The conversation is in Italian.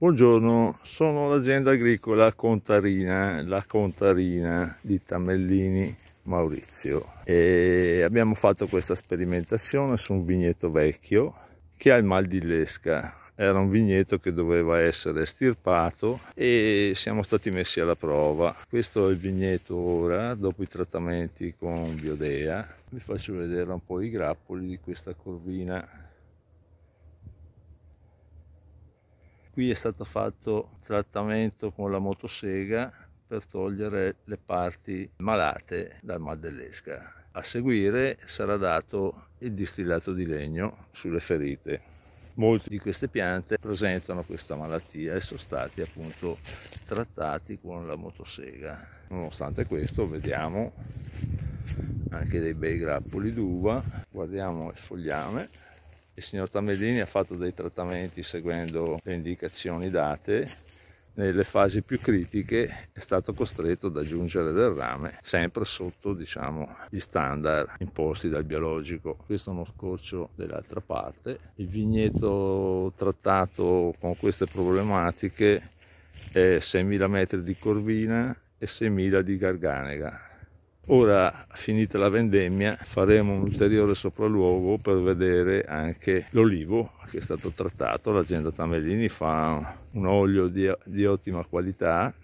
Buongiorno, sono l'azienda agricola Contarina, la Contarina di Tamellini Maurizio e abbiamo fatto questa sperimentazione su un vigneto vecchio che ha il mal di lesca era un vigneto che doveva essere estirpato e siamo stati messi alla prova. Questo è il vigneto ora, dopo i trattamenti con Biodea. Vi faccio vedere un po' i grappoli di questa corvina. Qui è stato fatto trattamento con la motosega per togliere le parti malate dal mal dell'esca. A seguire sarà dato il distillato di legno sulle ferite molte di queste piante presentano questa malattia e sono stati appunto trattati con la motosega. Nonostante questo vediamo anche dei bei grappoli d'uva, guardiamo il fogliame. Il signor Tambellini ha fatto dei trattamenti seguendo le indicazioni date nelle fasi più critiche è stato costretto ad aggiungere del rame sempre sotto diciamo, gli standard imposti dal biologico questo è uno scorcio dell'altra parte il vigneto trattato con queste problematiche è 6.000 metri di corvina e 6.000 di garganega Ora, finita la vendemmia, faremo un ulteriore sopralluogo per vedere anche l'olivo che è stato trattato. L'azienda Tamellini fa un olio di, di ottima qualità